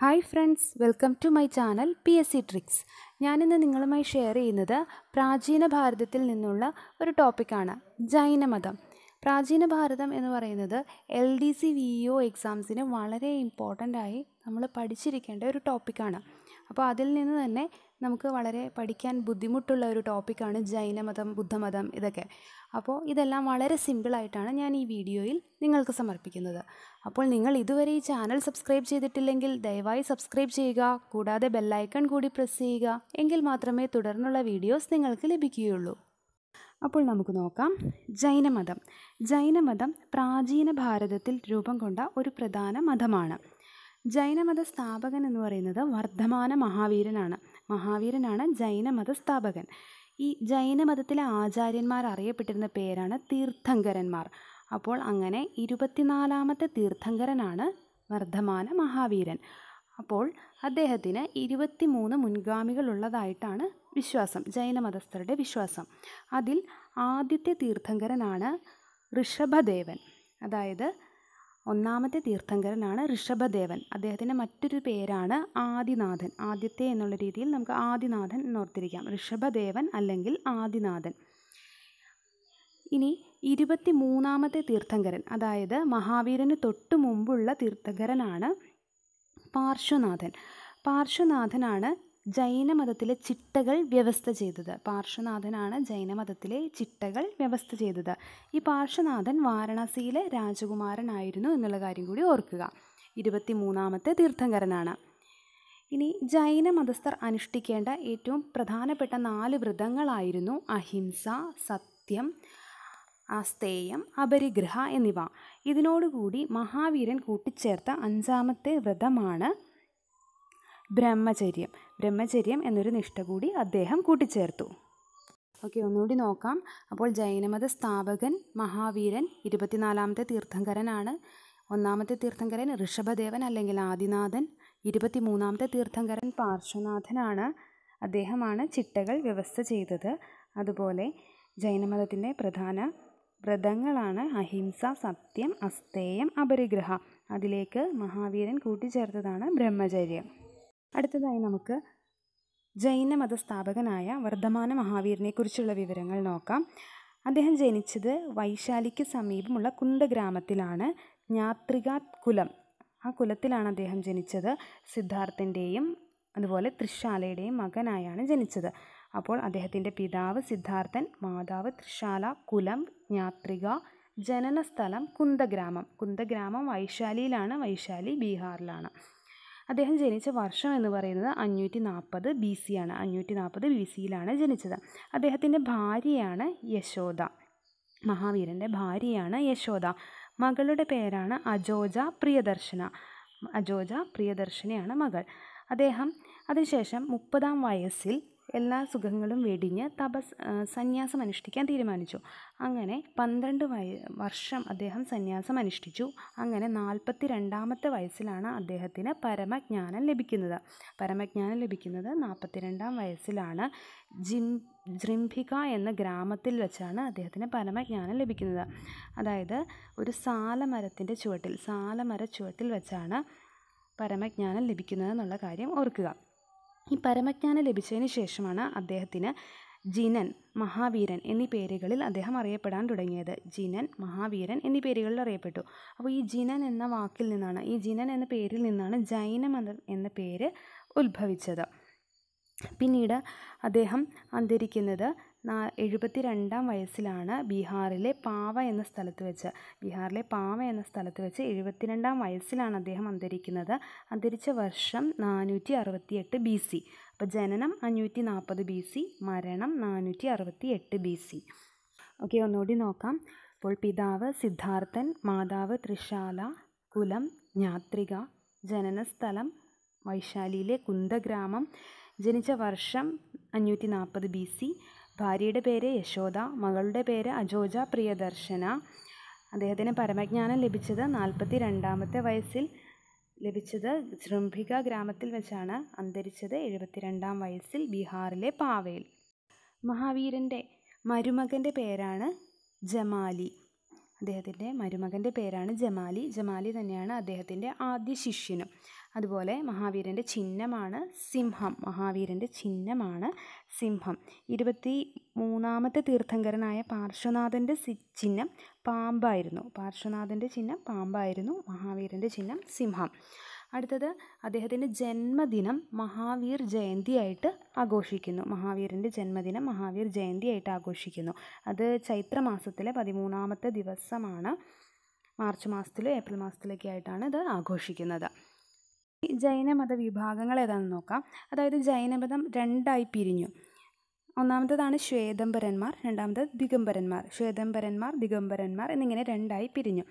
hi friends welcome to my channel P S C tricks ഞാനിന്ന് നിങ്ങളുമായി share ചെയ്യുന്നത് പ്രാചീന ഭാരതത്തിൽ നിന്നുള്ള ഒരു ടോപ്പിക്കാണ് ജൈനമതം പ്രാചീന ഭാരതം എന്ന് പറയുന്നത് L D C V O എക്സാംസിന് വളരെ ഇമ്പോർട്ടൻ്റ് ആയി നമ്മൾ പഠിച്ചിരിക്കേണ്ട ഒരു ടോപ്പിക്കാണ് അപ്പോൾ അതിൽ നിന്ന് തന്നെ നമുക്ക് വളരെ പഠിക്കാൻ ബുദ്ധിമുട്ടുള്ള ഒരു ടോപ്പിക്കാണ് ജൈനമതം ബുദ്ധമതം ഇതൊക്കെ അപ്പോൾ ഇതെല്ലാം വളരെ സിമ്പിളായിട്ടാണ് ഞാൻ ഈ വീഡിയോയിൽ നിങ്ങൾക്ക് സമർപ്പിക്കുന്നത് അപ്പോൾ നിങ്ങൾ ഇതുവരെ ഈ ചാനൽ സബ്സ്ക്രൈബ് ചെയ്തിട്ടില്ലെങ്കിൽ ദയവായി സബ്സ്ക്രൈബ് ചെയ്യുക കൂടാതെ ബെല്ലൈക്കൺ കൂടി പ്രസ് ചെയ്യുക എങ്കിൽ മാത്രമേ തുടർന്നുള്ള വീഡിയോസ് നിങ്ങൾക്ക് ലഭിക്കുകയുള്ളൂ അപ്പോൾ നമുക്ക് നോക്കാം ജൈനമതം ജൈനമതം പ്രാചീന ഭാരതത്തിൽ രൂപം കൊണ്ട ഒരു പ്രധാന മതമാണ് ജൈനമത സ്ഥാപകൻ എന്ന് പറയുന്നത് വർദ്ധമാന മഹാവീരനാണ് മഹാവീരനാണ് ജൈനമത സ്ഥാപകൻ ഈ ജൈനമതത്തിലെ ആചാര്യന്മാർ അറിയപ്പെട്ടിരുന്ന പേരാണ് തീർത്ഥങ്കരന്മാർ അപ്പോൾ അങ്ങനെ ഇരുപത്തിനാലാമത്തെ തീർത്ഥങ്കരനാണ് വർദ്ധമാന മഹാവീരൻ അപ്പോൾ അദ്ദേഹത്തിന് ഇരുപത്തിമൂന്ന് മുൻഗാമികൾ ഉള്ളതായിട്ടാണ് വിശ്വാസം ജൈനമതസ്ഥരുടെ വിശ്വാസം അതിൽ ആദ്യത്തെ തീർത്ഥങ്കരനാണ് ഋഷഭദേവൻ അതായത് ഒന്നാമത്തെ തീർത്ഥങ്കരനാണ് ഋഷഭദേവൻ അദ്ദേഹത്തിൻ്റെ മറ്റൊരു പേരാണ് ആദിനാഥൻ ആദ്യത്തെ എന്നുള്ള രീതിയിൽ നമുക്ക് ആദിനാഥൻ എന്നോർത്തിരിക്കാം ഋഷഭദേവൻ അല്ലെങ്കിൽ ആദിനാഥൻ ഇനി ഇരുപത്തി മൂന്നാമത്തെ തീർത്ഥങ്കരൻ അതായത് മഹാവീരന് തൊട്ടു മുമ്പുള്ള തീർത്ഥങ്കരനാണ് പാർശ്വനാഥൻ പാർശ്വനാഥനാണ് ജൈനമതത്തിലെ ചിട്ടകൾ വ്യവസ്ഥ ചെയ്തത് പാർശ്വനാഥനാണ് ജൈനമതത്തിലെ ചിട്ടകൾ വ്യവസ്ഥ ചെയ്തത് ഈ പാർശ്വനാഥൻ വാരണാസിയിലെ രാജകുമാരനായിരുന്നു എന്നുള്ള കാര്യം കൂടി ഓർക്കുക ഇരുപത്തി മൂന്നാമത്തെ തീർത്ഥങ്കരനാണ് ഇനി ജൈന മതസ്ഥർ അനുഷ്ഠിക്കേണ്ട ഏറ്റവും പ്രധാനപ്പെട്ട നാല് വ്രതങ്ങളായിരുന്നു അഹിംസ സത്യം അസ്തേയം അപരിഗ്രഹ എന്നിവ ഇതിനോടുകൂടി മഹാവീരൻ കൂട്ടിച്ചേർത്ത അഞ്ചാമത്തെ വ്രതമാണ് ബ്രഹ്മചര്യം ബ്രഹ്മചര്യം എന്നൊരു നിഷ്ഠ കൂടി അദ്ദേഹം കൂട്ടിച്ചേർത്തു ഓക്കെ ഒന്നുകൂടി നോക്കാം അപ്പോൾ ജൈനമത സ്ഥാപകൻ മഹാവീരൻ ഇരുപത്തിനാലാമത്തെ തീർത്ഥങ്കരനാണ് ഒന്നാമത്തെ തീർത്ഥങ്കരൻ ഋഷഭദേവൻ അല്ലെങ്കിൽ ആദിനാഥൻ ഇരുപത്തിമൂന്നാമത്തെ തീർത്ഥങ്കരൻ പാർശ്വനാഥനാണ് അദ്ദേഹമാണ് ചിട്ടകൾ വ്യവസ്ഥ ചെയ്തത് അതുപോലെ ജൈനമതത്തിൻ്റെ പ്രധാന വ്രതങ്ങളാണ് അഹിംസ സത്യം അസ്തേയം അപരിഗ്രഹ അതിലേക്ക് മഹാവീരൻ കൂട്ടിച്ചേർത്തതാണ് ബ്രഹ്മചര്യം അടുത്തതായി നമുക്ക് ജൈനമത സ്ഥാപകനായ വർദ്ധമാന മഹാവീരനെക്കുറിച്ചുള്ള വിവരങ്ങൾ നോക്കാം അദ്ദേഹം ജനിച്ചത് വൈശാലിക്ക് സമീപമുള്ള കുന്ദ ഗ്രാമത്തിലാണ് ജ്ഞാത്രിക കുലം ആ കുലത്തിലാണ് അദ്ദേഹം ജനിച്ചത് സിദ്ധാർത്ഥൻ്റെയും അതുപോലെ തൃശാലയുടെയും മകനായാണ് ജനിച്ചത് അപ്പോൾ അദ്ദേഹത്തിൻ്റെ പിതാവ് സിദ്ധാർത്ഥൻ മാതാവ് തൃശാല കുലം ജ്ഞാത്രിക ജനനസ്ഥലം കുന്ദഗ്രാമം ഗ്രാമം വൈശാലിയിലാണ് വൈശാലി ബീഹാറിലാണ് അദ്ദേഹം ജനിച്ച വർഷം എന്ന് പറയുന്നത് അഞ്ഞൂറ്റി നാൽപ്പത് ബി സി ആണ് അഞ്ഞൂറ്റി നാൽപ്പത് ബി സിയിലാണ് ജനിച്ചത് അദ്ദേഹത്തിൻ്റെ ഭാര്യയാണ് യശോദ മഹാവീരൻ്റെ ഭാര്യയാണ് യശോദ മകളുടെ പേരാണ് അജോജ പ്രിയദർശന അജോജ പ്രിയദർശനയാണ് മകൾ അദ്ദേഹം അതിനുശേഷം മുപ്പതാം വയസ്സിൽ എല്ലാ സുഖങ്ങളും വെടിഞ്ഞ് തപസ് സന്യാസം അനുഷ്ഠിക്കാൻ തീരുമാനിച്ചു അങ്ങനെ പന്ത്രണ്ട് വയ വർഷം അദ്ദേഹം സന്യാസം അനുഷ്ഠിച്ചു അങ്ങനെ നാൽപ്പത്തി രണ്ടാമത്തെ വയസ്സിലാണ് അദ്ദേഹത്തിന് പരമജ്ഞാനം ലഭിക്കുന്നത് പരമജ്ഞാനം ലഭിക്കുന്നത് നാൽപ്പത്തി രണ്ടാം വയസ്സിലാണ് ജിം ജൃംഭിക എന്ന ഗ്രാമത്തിൽ വെച്ചാണ് അദ്ദേഹത്തിന് പരമജ്ഞാനം ലഭിക്കുന്നത് അതായത് ഒരു സാലമരത്തിൻ്റെ ചുവട്ടിൽ സാലമര ചുവട്ടിൽ വെച്ചാണ് പരമജ്ഞാനം ലഭിക്കുന്നതെന്നുള്ള കാര്യം ഓർക്കുക ഈ പരമജ്ഞാനം ലഭിച്ചതിന് ശേഷമാണ് അദ്ദേഹത്തിന് ജിനൻ മഹാവീരൻ എന്നീ പേരുകളിൽ അദ്ദേഹം അറിയപ്പെടാൻ തുടങ്ങിയത് ജിനൻ മഹാവീരൻ എന്നീ പേരുകളിൽ അറിയപ്പെട്ടു അപ്പോൾ ഈ ജിനൻ എന്ന വാക്കിൽ നിന്നാണ് ഈ ജിനൻ എന്ന പേരിൽ നിന്നാണ് ജൈനമതം എന്ന പേര് ഉത്ഭവിച്ചത് പിന്നീട് അദ്ദേഹം അന്തരിക്കുന്നത് എഴുപത്തി രണ്ടാം വയസ്സിലാണ് ബീഹാറിലെ പാവ എന്ന സ്ഥലത്ത് വെച്ച് ബീഹാറിലെ പാവ എന്ന സ്ഥലത്ത് വെച്ച് എഴുപത്തിരണ്ടാം വയസ്സിലാണ് അദ്ദേഹം അന്തരിക്കുന്നത് അന്തരിച്ച വർഷം നാനൂറ്റി അറുപത്തിയെട്ട് ബി സി അപ്പോൾ ജനനം അഞ്ഞൂറ്റി നാൽപ്പത് ബി സി മരണം നാനൂറ്റി അറുപത്തി എട്ട് ബി സി ഓക്കെ ഒന്നുകൂടി നോക്കാം അപ്പോൾ പിതാവ് സിദ്ധാർത്ഥൻ മാതാവ് തൃശാല കുലം ജ്ഞാത്രിക ജനനസ്ഥലം വൈശാലിയിലെ കുന്ദഗ്രാമം ജനിച്ച വർഷം അഞ്ഞൂറ്റി നാൽപ്പത് ബി സി ഭാര്യയുടെ പേര് യശോദ മകളുടെ പേര് അജോജ പ്രിയദർശന അദ്ദേഹത്തിന് പരമജ്ഞാനം ലഭിച്ചത് നാൽപ്പത്തി രണ്ടാമത്തെ വയസ്സിൽ ലഭിച്ചത് ശൃംഭിക ഗ്രാമത്തിൽ വെച്ചാണ് അന്തരിച്ചത് എഴുപത്തിരണ്ടാം വയസ്സിൽ ബീഹാറിലെ പാവയിൽ മഹാവീരൻ്റെ മരുമകൻ്റെ പേരാണ് ജമാലി അദ്ദേഹത്തിൻ്റെ മരുമകൻ്റെ പേരാണ് ജമാലി ജമാലി തന്നെയാണ് അദ്ദേഹത്തിൻ്റെ ആദ്യ ശിഷ്യനും അതുപോലെ മഹാവീരൻ്റെ ചിഹ്നമാണ് സിംഹം മഹാവീരൻ്റെ ചിഹ്നമാണ് സിംഹം ഇരുപത്തി മൂന്നാമത്തെ തീർത്ഥങ്കരനായ പാർശ്വനാഥൻ്റെ ചിഹ്നം പാമ്പായിരുന്നു പാർശ്വനാഥൻ്റെ ചിഹ്നം പാമ്പായിരുന്നു മഹാവീരൻ്റെ ചിഹ്നം സിംഹം അടുത്തത് അദ്ദേഹത്തിൻ്റെ ജന്മദിനം മഹാവീർ ജയന്തിയായിട്ട് ആഘോഷിക്കുന്നു മഹാവീരൻ്റെ ജന്മദിനം മഹാവീർ ജയന്തിയായിട്ട് ആഘോഷിക്കുന്നു അത് ചൈത്രമാസത്തിലെ പതിമൂന്നാമത്തെ ദിവസമാണ് മാർച്ച് മാസത്തിലും ഏപ്രിൽ മാസത്തിലൊക്കെ ആയിട്ടാണ് ഇത് ആഘോഷിക്കുന്നത് ജൈനമത വിഭാഗങ്ങൾ ഏതാണെന്ന് നോക്കാം അതായത് ജൈനമതം രണ്ടായി പിരിഞ്ഞു ഒന്നാമത്തേതാണ് ശ്വേതംബരന്മാർ രണ്ടാമത് ദിഗംബരന്മാർ ശ്വേതംബരന്മാർ ദിഗംബരന്മാർ എന്നിങ്ങനെ രണ്ടായി പിരിഞ്ഞു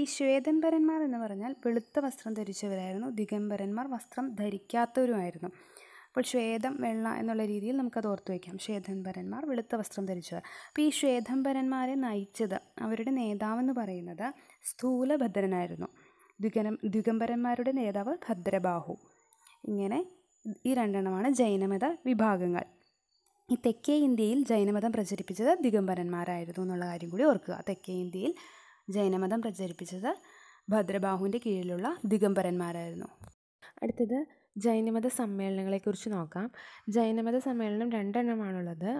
ഈ ശ്വേതംബരന്മാർ എന്ന് പറഞ്ഞാൽ വെളുത്ത വസ്ത്രം ധരിച്ചവരായിരുന്നു ദിഗംബരന്മാർ വസ്ത്രം ധരിക്കാത്തവരുമായിരുന്നു അപ്പോൾ ശ്വേതം വെള്ള എന്നുള്ള രീതിയിൽ നമുക്കത് ഓർത്തു വയ്ക്കാം ശ്വേതംബരന്മാർ വെളുത്ത വസ്ത്രം ധരിച്ചവർ അപ്പോൾ ഈ ശ്വേതംബരന്മാരെ നയിച്ചത് അവരുടെ നേതാവെന്ന് പറയുന്നത് സ്ഥൂലഭദ്രനായിരുന്നു ദിഗം ദിഗംബരന്മാരുടെ നേതാവ് ഭദ്രബാഹു ഇങ്ങനെ ഈ രണ്ടെണ്ണമാണ് ജൈനമത വിഭാഗങ്ങൾ ഈ തെക്കേ ഇന്ത്യയിൽ ജൈനമതം പ്രചരിപ്പിച്ചത് ദിഗംബരന്മാരായിരുന്നു എന്നുള്ള കാര്യം കൂടി ഓർക്കുക തെക്കേ ഇന്ത്യയിൽ ജൈനമതം പ്രചരിപ്പിച്ചത് ഭദ്രബാഹുവിൻ്റെ കീഴിലുള്ള ദിഗംബരന്മാരായിരുന്നു അടുത്തത് ജൈനമത സമ്മേളനങ്ങളെക്കുറിച്ച് നോക്കാം ജൈനമത സമ്മേളനം രണ്ടെണ്ണമാണുള്ളത്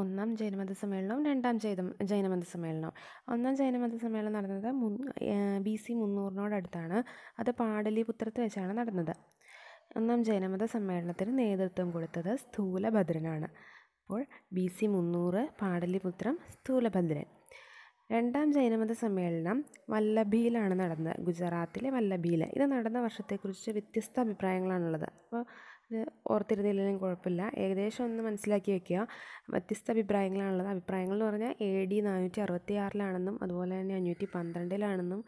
ഒന്നാം ജൈനമത സമ്മേളനം രണ്ടാം ജൈന ജൈനമത സമ്മേളനം ഒന്നാം ജൈനമത സമ്മേളനം നടന്നത് മുൻ ബി സി മുന്നൂറിനോടടുത്താണ് അത് പാടലിപുത്രത്ത് വെച്ചാണ് നടന്നത് ഒന്നാം ജൈനമത സമ്മേളനത്തിന് നേതൃത്വം കൊടുത്തത് സ്ഥൂലഭദ്രനാണ് അപ്പോൾ ബി സി മുന്നൂറ് പാടലിപുത്രം സ്ഥൂലഭദ്രൻ രണ്ടാം ജൈനമത സമ്മേളനം വല്ലഭിയിലാണ് നടന്നത് ഗുജറാത്തിലെ വല്ലഭിയിൽ ഇത് നടന്ന വർഷത്തെക്കുറിച്ച് വ്യത്യസ്ത അഭിപ്രായങ്ങളാണുള്ളത് അപ്പോൾ ഇത് ഓർത്തിരുന്നില്ലെങ്കിലും കുഴപ്പമില്ല ഏകദേശം ഒന്ന് മനസ്സിലാക്കി വെക്കുക വ്യത്യസ്ത അഭിപ്രായങ്ങളാണുള്ളത് അഭിപ്രായങ്ങൾ എന്ന് പറഞ്ഞാൽ എ ഡി നാനൂറ്റി അറുപത്തി ആറിലാണെന്നും അതുപോലെ തന്നെ അഞ്ഞൂറ്റി പന്ത്രണ്ടിലാണെന്നും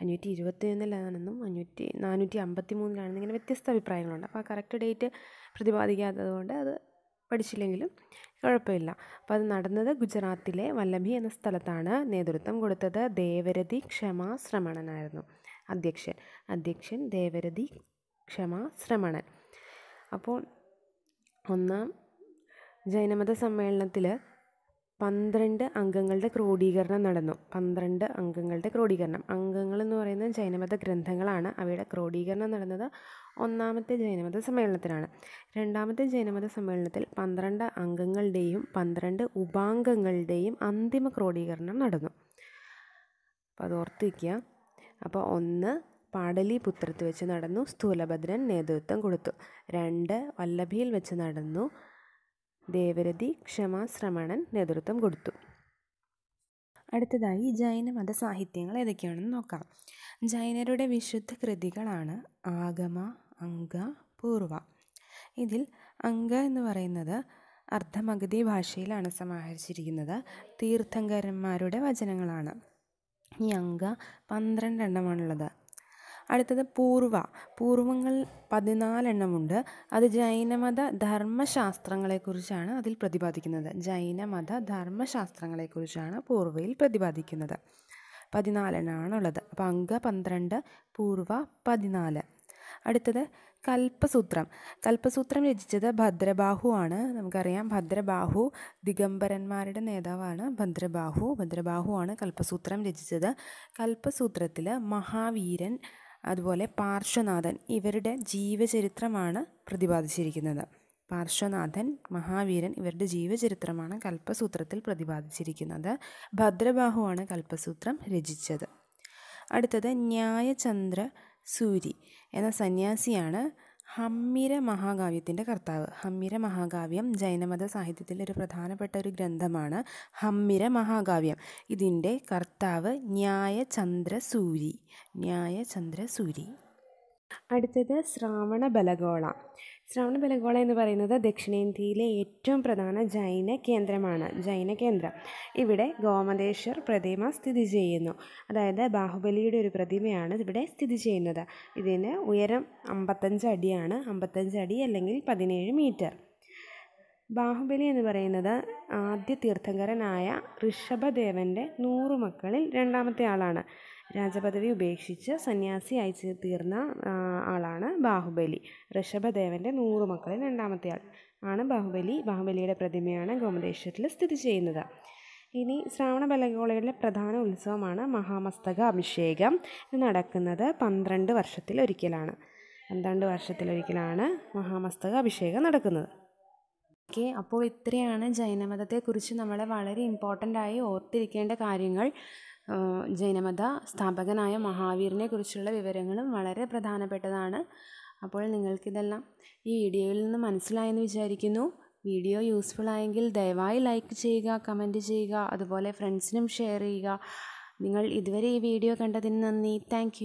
അഞ്ഞൂറ്റി ഇരുപത്തിയൊന്നിലാണെന്നും അഞ്ഞൂറ്റി നാനൂറ്റി അമ്പത്തി മൂന്നിലാണെന്നും ഇങ്ങനെ വ്യത്യസ്ത അഭിപ്രായങ്ങളുണ്ട് അപ്പോൾ ആ കറക്റ്റ് ഡേറ്റ് പ്രതിപാദിക്കാത്തത് കൊണ്ട് അത് പഠിച്ചില്ലെങ്കിലും കുഴപ്പമില്ല അപ്പോൾ അത് നടന്നത് ഗുജറാത്തിലെ വല്ലഭി എന്ന സ്ഥലത്താണ് നേതൃത്വം കൊടുത്തത് ദേവരതി ക്ഷമാ ശ്രമണനായിരുന്നു അധ്യക്ഷൻ അധ്യക്ഷൻ ദേവരതി ക്ഷമാ ശ്രമണൻ അപ്പോൾ ഒന്നാം ജൈനമത സമ്മേളനത്തിൽ പന്ത്രണ്ട് അംഗങ്ങളുടെ ക്രോഡീകരണം നടന്നു പന്ത്രണ്ട് അംഗങ്ങളുടെ ക്രോഡീകരണം എന്ന് പറയുന്നത് ജൈനമത ഗ്രന്ഥങ്ങളാണ് അവയുടെ ക്രോഡീകരണം നടന്നത് ഒന്നാമത്തെ ജൈനമത സമ്മേളനത്തിലാണ് രണ്ടാമത്തെ ജൈനമത സമ്മേളനത്തിൽ പന്ത്രണ്ട് അംഗങ്ങളുടെയും പന്ത്രണ്ട് ഉപാംഗങ്ങളുടെയും അന്തിമ ക്രോഡീകരണം നടന്നു അപ്പോൾ അത് ഓർത്ത് വയ്ക്കുക അപ്പോൾ ഒന്ന് പാടലിപുത്രത്ത് വെച്ച് നടന്നു സ്ഥൂലഭദ്രൻ നേതൃത്വം കൊടുത്തു രണ്ട് വല്ലഭിയിൽ വെച്ച് നടന്നു ദേവരതി ക്ഷമാശ്രമണൻ നേതൃത്വം കൊടുത്തു അടുത്തതായി ജൈനമത സാഹിത്യങ്ങൾ ഏതൊക്കെയാണെന്ന് നോക്കാം ജൈനരുടെ വിശുദ്ധ കൃതികളാണ് ആഗമ അങ്ക പൂർവ ഇതിൽ അങ്ക എന്ന് പറയുന്നത് അർദ്ധമഗതി ഭാഷയിലാണ് സമാഹരിച്ചിരിക്കുന്നത് തീർത്ഥങ്കരന്മാരുടെ വചനങ്ങളാണ് ഈ അങ്ക പന്ത്രണ്ടെണ്ണമാണുള്ളത് അടുത്തത് പൂർവ പൂർവങ്ങൾ പതിനാലെണ്ണമുണ്ട് അത് ജൈനമത ധർമ്മശാസ്ത്രങ്ങളെക്കുറിച്ചാണ് അതിൽ പ്രതിപാദിക്കുന്നത് ജൈനമത ധർമ്മശാസ്ത്രങ്ങളെക്കുറിച്ചാണ് പൂർവയിൽ പ്രതിപാദിക്കുന്നത് പതിനാലെണ്ണമാണ് ഉള്ളത് അപ്പോൾ അങ്ക പന്ത്രണ്ട് പൂർവ പതിനാല് അടുത്തത് കൽപ്പസൂത്രം കൽപ്പസൂത്രം രചിച്ചത് ഭദ്രബാഹു ആണ് നമുക്കറിയാം ഭദ്രബാഹു ദിഗംബരന്മാരുടെ നേതാവാണ് ഭദ്രബാഹു ഭദ്രബാഹു ആണ് കൽപ്പസൂത്രം രചിച്ചത് കൽപ്പസൂത്രത്തിൽ മഹാവീരൻ അതുപോലെ പാർശ്വനാഥൻ ഇവരുടെ ജീവചരിത്രമാണ് പ്രതിപാദിച്ചിരിക്കുന്നത് പാർശ്വനാഥൻ മഹാവീരൻ ഇവരുടെ ജീവചരിത്രമാണ് കൽപ്പസൂത്രത്തിൽ പ്രതിപാദിച്ചിരിക്കുന്നത് ഭദ്രബാഹുവാണ് കൽപ്പസൂത്രം രചിച്ചത് അടുത്തത് ന്യായചന്ദ്ര സൂരി എന്ന സന്യാസിയാണ് ഹമ്മിര മഹാകാവ്യത്തിൻ്റെ കർത്താവ് ഹമ്മിര മഹാകാവ്യം ജൈനമത സാഹിത്യത്തിലെ ഒരു പ്രധാനപ്പെട്ട ഒരു ഗ്രന്ഥമാണ് ഹമ്മിര മഹാകാവ്യം ഇതിൻ്റെ കർത്താവ് ന്യായചന്ദ്രസൂരി ന്യായചന്ദ്രസൂരി അടുത്തത് ശ്രാവണ ബലഗോള ശ്രാവണ ബലഗോള എന്ന് പറയുന്നത് ദക്ഷിണേന്ത്യയിലെ ഏറ്റവും പ്രധാന ജൈന കേന്ദ്രമാണ് ജൈന കേന്ദ്രം ഇവിടെ ഗോമതേശ്വർ പ്രതിമ സ്ഥിതി ചെയ്യുന്നു അതായത് ബാഹുബലിയുടെ ഒരു പ്രതിമയാണ് ഇവിടെ സ്ഥിതി ചെയ്യുന്നത് ഇതിന് ഉയരം അമ്പത്തഞ്ച് അടിയാണ് അമ്പത്തഞ്ച് അടി അല്ലെങ്കിൽ പതിനേഴ് മീറ്റർ ബാഹുബലി എന്ന് പറയുന്നത് ആദ്യ തീർത്ഥങ്കരനായ ഋഷഭദേവൻ്റെ നൂറു മക്കളിൽ രണ്ടാമത്തെ ആളാണ് രാജപദവി ഉപേക്ഷിച്ച് സന്യാസി സന്യാസിയായി തീർന്ന ആളാണ് ബാഹുബലി ഋഷഭദേവൻ്റെ നൂറു മക്കളിൽ രണ്ടാമത്തെ ആൾ ആണ് ബാഹുബലി ബാഹുബലിയുടെ പ്രതിമയാണ് ഗോമതേശ്വരത്തിൽ സ്ഥിതി ചെയ്യുന്നത് ഇനി ശ്രാവണ ബലഗോളയുടെ പ്രധാന ഉത്സവമാണ് മഹാമസ്തക അഭിഷേകം ഇത് നടക്കുന്നത് പന്ത്രണ്ട് വർഷത്തിലൊരിക്കലാണ് പന്ത്രണ്ട് വർഷത്തിലൊരിക്കലാണ് മഹാമസ്തക അഭിഷേകം നടക്കുന്നത് ഓക്കെ അപ്പോൾ ഇത്രയാണ് ജൈനമതത്തെക്കുറിച്ച് നമ്മൾ വളരെ ഇമ്പോർട്ടൻ്റ് ആയി ഓർത്തിരിക്കേണ്ട കാര്യങ്ങൾ ജൈനമത സ്ഥാപകനായ മഹാവീറിനെ കുറിച്ചുള്ള വിവരങ്ങളും വളരെ പ്രധാനപ്പെട്ടതാണ് അപ്പോൾ നിങ്ങൾക്കിതെല്ലാം ഈ വീഡിയോയിൽ നിന്ന് മനസ്സിലായെന്ന് വിചാരിക്കുന്നു വീഡിയോ യൂസ്ഫുൾ ആയെങ്കിൽ ദയവായി ലൈക്ക് ചെയ്യുക കമൻറ്റ് ചെയ്യുക അതുപോലെ ഫ്രണ്ട്സിനും ഷെയർ ചെയ്യുക നിങ്ങൾ ഇതുവരെ ഈ വീഡിയോ കണ്ടതിന് നന്ദി താങ്ക്